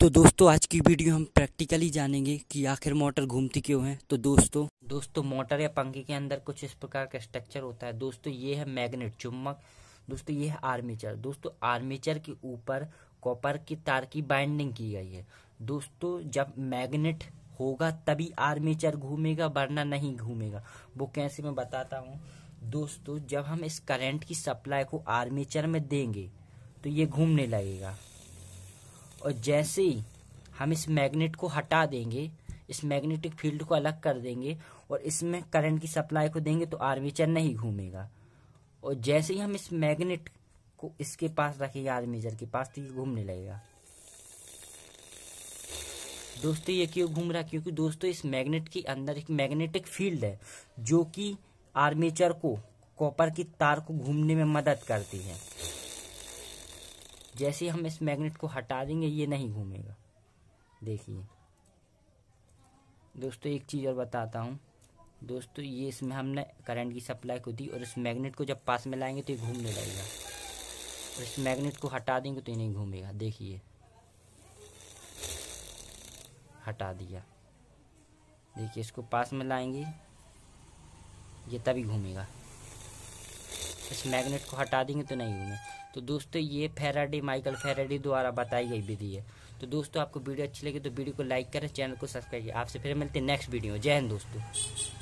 तो दोस्तों आज की वीडियो हम प्रैक्टिकली जानेंगे कि आखिर मोटर घूमती क्यों है तो दोस्तों दोस्तों मोटर या पंखे के अंदर कुछ इस प्रकार का स्ट्रक्चर होता है दोस्तों ये है मैग्नेट चुम्बक दोस्तों ये है आर्मीचर दोस्तों आर्मीचर के ऊपर कॉपर की तार की बाइंडिंग की गई है दोस्तों जब मैग्नेट होगा तभी आर्मीचर घूमेगा वरना नहीं घूमेगा वो कैसे मैं बताता हूँ दोस्तों जब हम इस करंट की सप्लाई को आर्मीचर में देंगे तो ये घूमने लगेगा और जैसे ही हम इस मैग्नेट को हटा देंगे इस मैग्नेटिक फील्ड को अलग कर देंगे और इसमें करंट की सप्लाई को देंगे तो आर्मीचर नहीं घूमेगा और जैसे ही हम इस मैग्नेट को इसके पास रखेंगे आर्मीचर के पास तो ये घूमने लगेगा दोस्तों ये क्यों घूम रहा है क्योंकि दोस्तों इस मैग्नेट के अंदर एक मैग्नेटिक फील्ड है जो कि आर्मेचर को कॉपर की तार को घूमने में मदद करती है जैसे हम इस मैग्नेट को हटा देंगे ये नहीं घूमेगा देखिए दोस्तों एक चीज़ और बताता हूँ दोस्तों ये इसमें हमने करंट की सप्लाई को दी और इस मैग्नेट को जब पास में लाएंगे तो ये घूमने लगेगा और इस मैग्नेट को हटा देंगे तो ये नहीं घूमेगा देखिए हटा दिया देखिए इसको पास में लाएंगे ये तभी घूमेगा इस मैग्नेट को हटा देंगे तो नहीं घूमेगा तो दोस्तों ये फेराडी माइकल फेराडी द्वारा बताई गई विधि है तो दोस्तों आपको वीडियो अच्छी लगी तो वीडियो को लाइक करें चैनल को सब्सक्राइब करें आपसे फिर मिलते हैं नेक्स्ट वीडियो जय हिंद दोस्तों